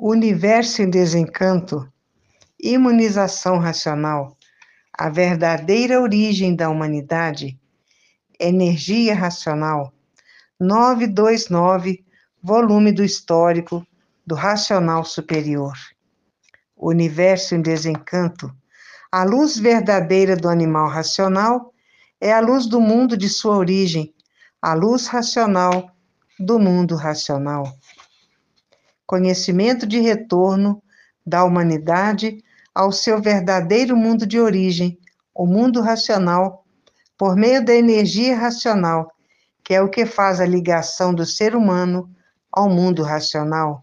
Universo em Desencanto, Imunização Racional, A Verdadeira Origem da Humanidade, Energia Racional, 929, volume do Histórico do Racional Superior. Universo em Desencanto, a luz verdadeira do animal racional é a luz do mundo de sua origem, a luz racional do mundo racional conhecimento de retorno da humanidade ao seu verdadeiro mundo de origem, o mundo racional, por meio da energia racional, que é o que faz a ligação do ser humano ao mundo racional.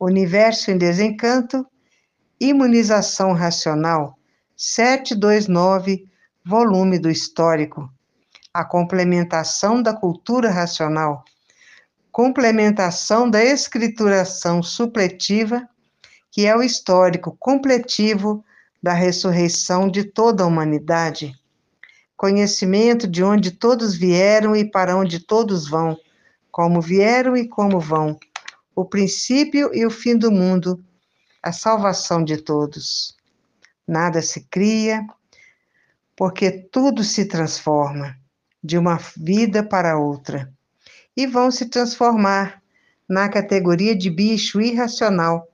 Universo em Desencanto, Imunização Racional, 729, volume do Histórico. A complementação da cultura racional complementação da escrituração supletiva, que é o histórico completivo da ressurreição de toda a humanidade. Conhecimento de onde todos vieram e para onde todos vão, como vieram e como vão, o princípio e o fim do mundo, a salvação de todos. Nada se cria, porque tudo se transforma de uma vida para outra e vão se transformar na categoria de bicho irracional,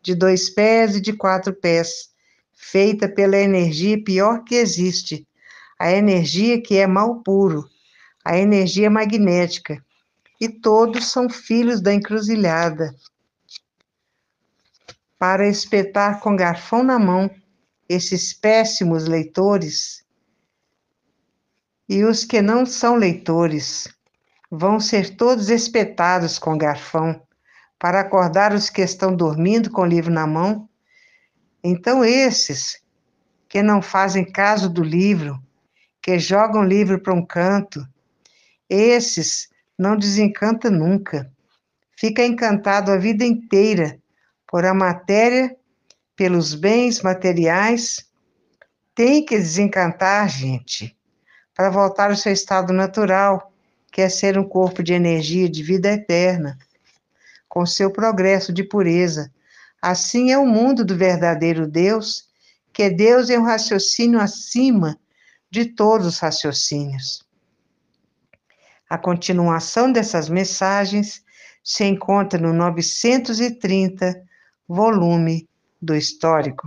de dois pés e de quatro pés, feita pela energia pior que existe, a energia que é mal puro, a energia magnética. E todos são filhos da encruzilhada. Para espetar com garfão na mão esses péssimos leitores e os que não são leitores, vão ser todos espetados com garfão, para acordar os que estão dormindo com o livro na mão. Então, esses que não fazem caso do livro, que jogam o livro para um canto, esses não desencanta nunca. Fica encantado a vida inteira por a matéria, pelos bens materiais. Tem que desencantar, gente, para voltar ao seu estado natural quer é ser um corpo de energia de vida eterna, com seu progresso de pureza. Assim é o mundo do verdadeiro Deus, que é Deus é um raciocínio acima de todos os raciocínios. A continuação dessas mensagens se encontra no 930, volume do Histórico.